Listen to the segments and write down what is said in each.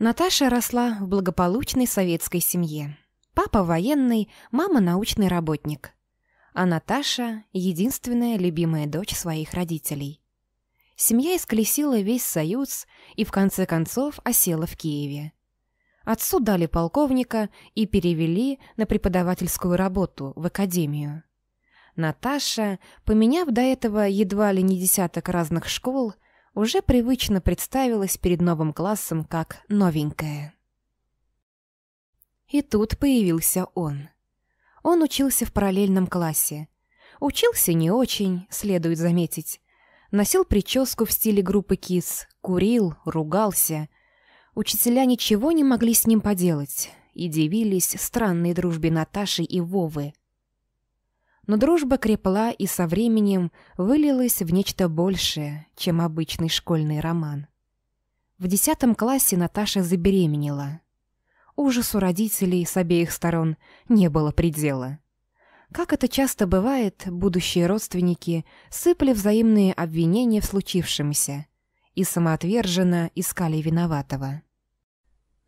Наташа росла в благополучной советской семье. Папа военный, мама научный работник. А Наташа — единственная любимая дочь своих родителей. Семья исколесила весь Союз и в конце концов осела в Киеве. Отцу дали полковника и перевели на преподавательскую работу в академию. Наташа, поменяв до этого едва ли не десяток разных школ, — уже привычно представилась перед новым классом как новенькая. И тут появился он. Он учился в параллельном классе. Учился не очень, следует заметить. Носил прическу в стиле группы Кис, курил, ругался. Учителя ничего не могли с ним поделать и дивились странной дружбе Наташи и Вовы но дружба крепла и со временем вылилась в нечто большее, чем обычный школьный роман. В десятом классе Наташа забеременела. Ужасу родителей с обеих сторон не было предела. Как это часто бывает, будущие родственники сыпали взаимные обвинения в случившемся и самоотверженно искали виноватого.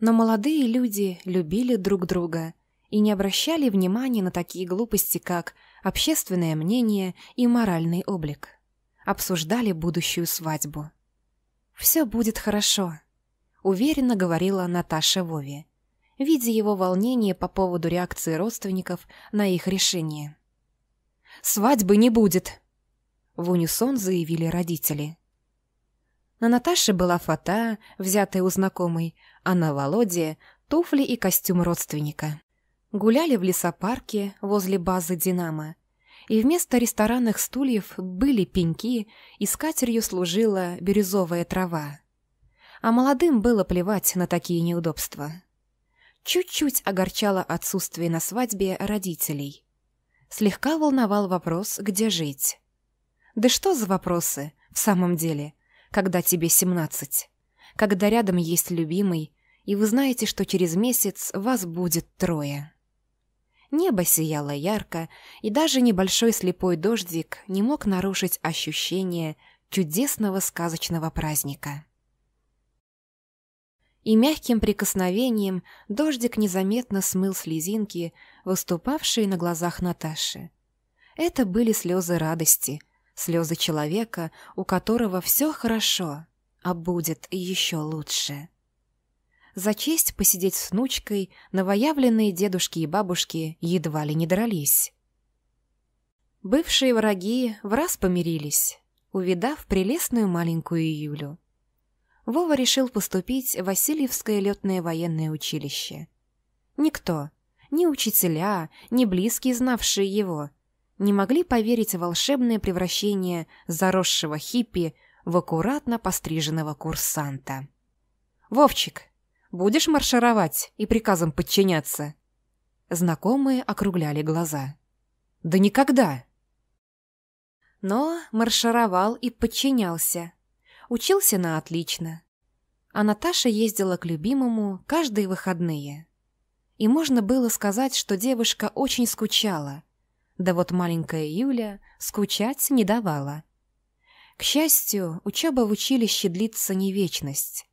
Но молодые люди любили друг друга и не обращали внимания на такие глупости, как – общественное мнение и моральный облик. Обсуждали будущую свадьбу. «Все будет хорошо», — уверенно говорила Наташа Вове, видя его волнение по поводу реакции родственников на их решение. «Свадьбы не будет», — в унисон заявили родители. На Наташе была фата, взятая у знакомой, а на Володе — туфли и костюм родственника. Гуляли в лесопарке возле базы «Динамо». И вместо ресторанных стульев были пеньки, и скатерью служила бирюзовая трава. А молодым было плевать на такие неудобства. Чуть-чуть огорчало отсутствие на свадьбе родителей. Слегка волновал вопрос, где жить. Да что за вопросы, в самом деле, когда тебе семнадцать, Когда рядом есть любимый, и вы знаете, что через месяц вас будет трое. Небо сияло ярко, и даже небольшой слепой дождик не мог нарушить ощущение чудесного сказочного праздника. И мягким прикосновением дождик незаметно смыл слезинки, выступавшие на глазах Наташи. Это были слезы радости, слезы человека, у которого все хорошо, а будет еще лучше. За честь посидеть с внучкой новоявленные дедушки и бабушки едва ли не дрались. Бывшие враги в раз помирились, увидав прелестную маленькую Юлю. Вова решил поступить в Васильевское летное военное училище. Никто, ни учителя, ни близкие, знавшие его, не могли поверить в волшебное превращение заросшего хиппи в аккуратно постриженного курсанта. «Вовчик, Будешь маршировать и приказам подчиняться?» Знакомые округляли глаза. «Да никогда!» Но маршировал и подчинялся. Учился на отлично. А Наташа ездила к любимому каждые выходные. И можно было сказать, что девушка очень скучала. Да вот маленькая Юля скучать не давала. К счастью, учеба в училище длится не вечность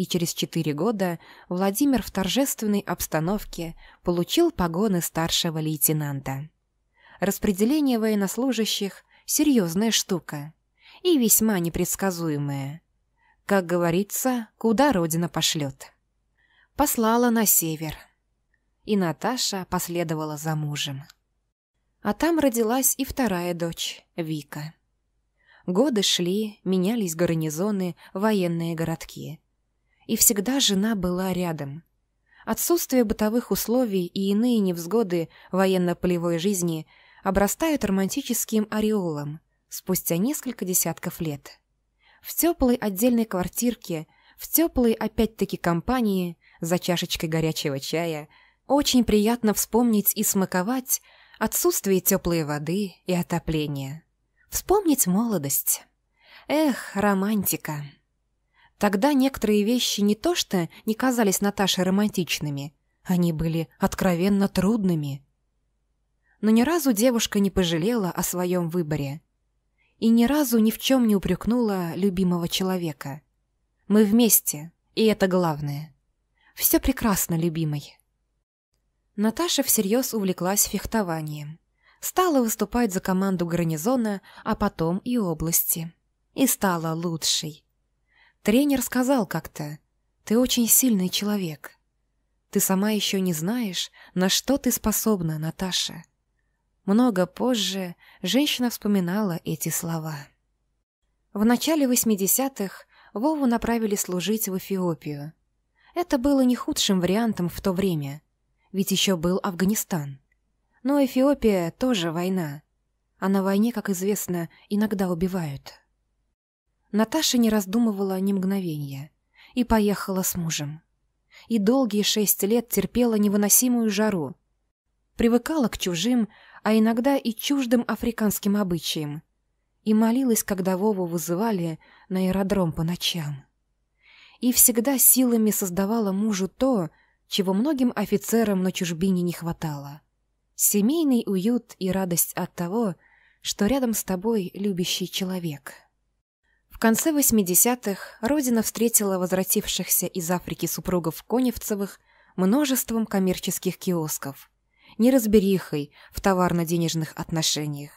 и через четыре года Владимир в торжественной обстановке получил погоны старшего лейтенанта. Распределение военнослужащих – серьезная штука и весьма непредсказуемая. Как говорится, куда родина пошлет. Послала на север. И Наташа последовала за мужем. А там родилась и вторая дочь, Вика. Годы шли, менялись гарнизоны, военные городки и всегда жена была рядом. Отсутствие бытовых условий и иные невзгоды военно-полевой жизни обрастают романтическим ореолом спустя несколько десятков лет. В теплой отдельной квартирке, в теплой опять-таки компании, за чашечкой горячего чая, очень приятно вспомнить и смаковать отсутствие теплой воды и отопления. Вспомнить молодость. Эх, романтика! Тогда некоторые вещи не то что не казались Наташе романтичными, они были откровенно трудными. Но ни разу девушка не пожалела о своем выборе. И ни разу ни в чем не упрекнула любимого человека. Мы вместе, и это главное. Все прекрасно, любимый. Наташа всерьез увлеклась фехтованием. Стала выступать за команду гарнизона, а потом и области. И стала лучшей. Тренер сказал как-то, «Ты очень сильный человек. Ты сама еще не знаешь, на что ты способна, Наташа». Много позже женщина вспоминала эти слова. В начале 80-х Вову направили служить в Эфиопию. Это было не худшим вариантом в то время, ведь еще был Афганистан. Но Эфиопия тоже война, а на войне, как известно, иногда убивают. Наташа не раздумывала ни мгновения и поехала с мужем. И долгие шесть лет терпела невыносимую жару. Привыкала к чужим, а иногда и чуждым африканским обычаям. И молилась, когда Вову вызывали на аэродром по ночам. И всегда силами создавала мужу то, чего многим офицерам на чужбине не хватало. Семейный уют и радость от того, что рядом с тобой любящий человек» конце 80-х родина встретила возвратившихся из Африки супругов Коневцевых множеством коммерческих киосков, неразберихой в товарно-денежных отношениях,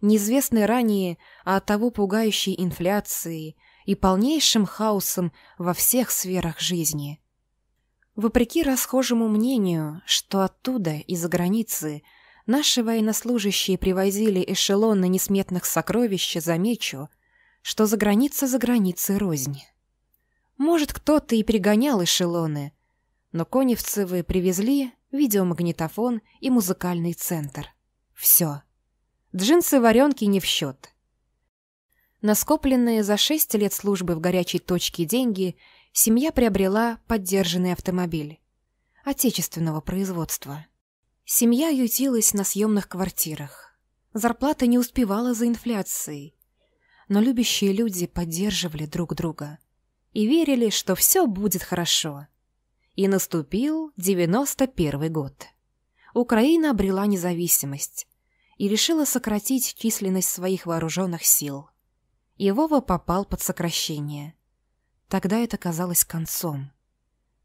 неизвестной ранее, а оттого пугающей инфляцией и полнейшим хаосом во всех сферах жизни. Вопреки расхожему мнению, что оттуда, из-за границы, наши военнослужащие привозили эшелоны несметных сокровища, замечу, что за граница за границей рознь. Может, кто-то и пригонял эшелоны, но коневцевы привезли видеомагнитофон и музыкальный центр. Все. Джинсы-варенки не в счет. На скопленные за шесть лет службы в горячей точке деньги семья приобрела поддержанный автомобиль отечественного производства. Семья ютилась на съемных квартирах. Зарплата не успевала за инфляцией, но любящие люди поддерживали друг друга и верили, что все будет хорошо. И наступил 91 год. Украина обрела независимость и решила сократить численность своих вооруженных сил. И Вова попал под сокращение. Тогда это казалось концом.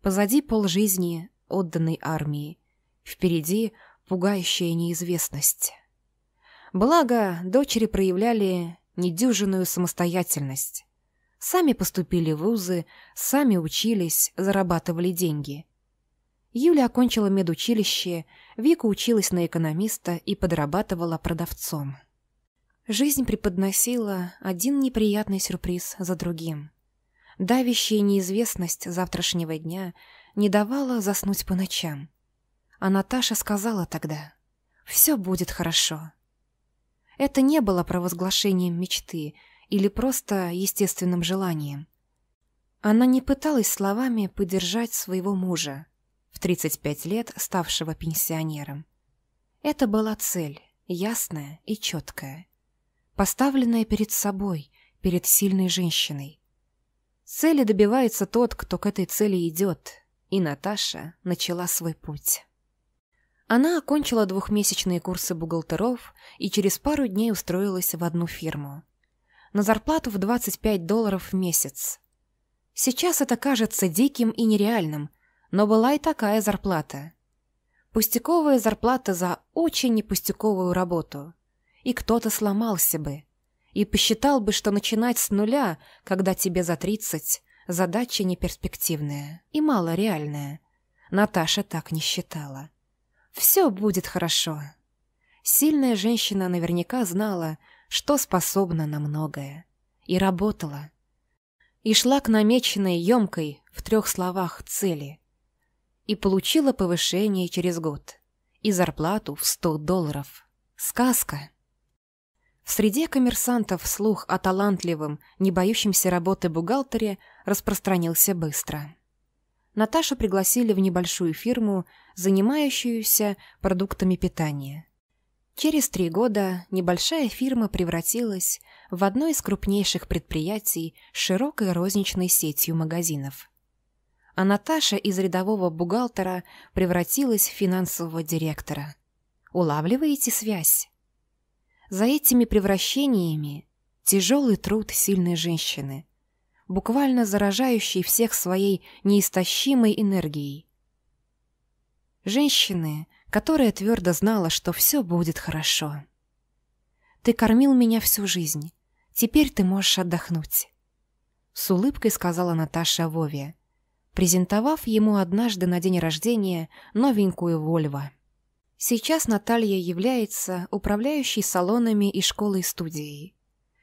Позади полжизни, отданной армии. Впереди пугающая неизвестность. Благо, дочери проявляли недюжинную самостоятельность. Сами поступили в вузы, сами учились, зарабатывали деньги. Юля окончила медучилище, Вика училась на экономиста и подрабатывала продавцом. Жизнь преподносила один неприятный сюрприз за другим. Давящая неизвестность завтрашнего дня не давала заснуть по ночам. А Наташа сказала тогда «Все будет хорошо». Это не было провозглашением мечты или просто естественным желанием. Она не пыталась словами поддержать своего мужа, в 35 лет ставшего пенсионером. Это была цель, ясная и четкая, поставленная перед собой, перед сильной женщиной. Цели добивается тот, кто к этой цели идет, и Наташа начала свой путь. Она окончила двухмесячные курсы бухгалтеров и через пару дней устроилась в одну фирму. На зарплату в 25 долларов в месяц. Сейчас это кажется диким и нереальным, но была и такая зарплата. Пустяковая зарплата за очень непустяковую работу. И кто-то сломался бы. И посчитал бы, что начинать с нуля, когда тебе за 30, задача неперспективная и мало реальная. Наташа так не считала. Все будет хорошо. Сильная женщина наверняка знала, что способна на многое. И работала. И шла к намеченной емкой в трех словах цели. И получила повышение через год. И зарплату в сто долларов. Сказка. В среде коммерсантов слух о талантливом, не боющемся работы бухгалтере распространился быстро. Наташу пригласили в небольшую фирму, занимающуюся продуктами питания. Через три года небольшая фирма превратилась в одно из крупнейших предприятий с широкой розничной сетью магазинов. А Наташа из рядового бухгалтера превратилась в финансового директора. Улавливаете связь? За этими превращениями тяжелый труд сильной женщины, буквально заражающий всех своей неистощимой энергией. Женщины, которая твердо знала, что все будет хорошо. «Ты кормил меня всю жизнь. Теперь ты можешь отдохнуть», — с улыбкой сказала Наташа Вове, презентовав ему однажды на день рождения новенькую «Вольво». Сейчас Наталья является управляющей салонами и школой-студией.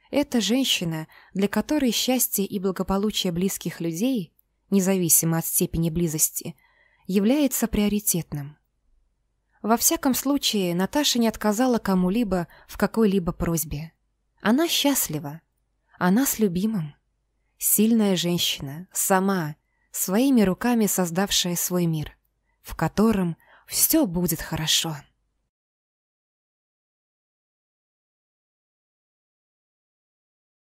Эта женщина, для которой счастье и благополучие близких людей, независимо от степени близости, является приоритетным. Во всяком случае, Наташа не отказала кому-либо в какой-либо просьбе. Она счастлива. Она с любимым. Сильная женщина, сама, своими руками создавшая свой мир, в котором все будет хорошо.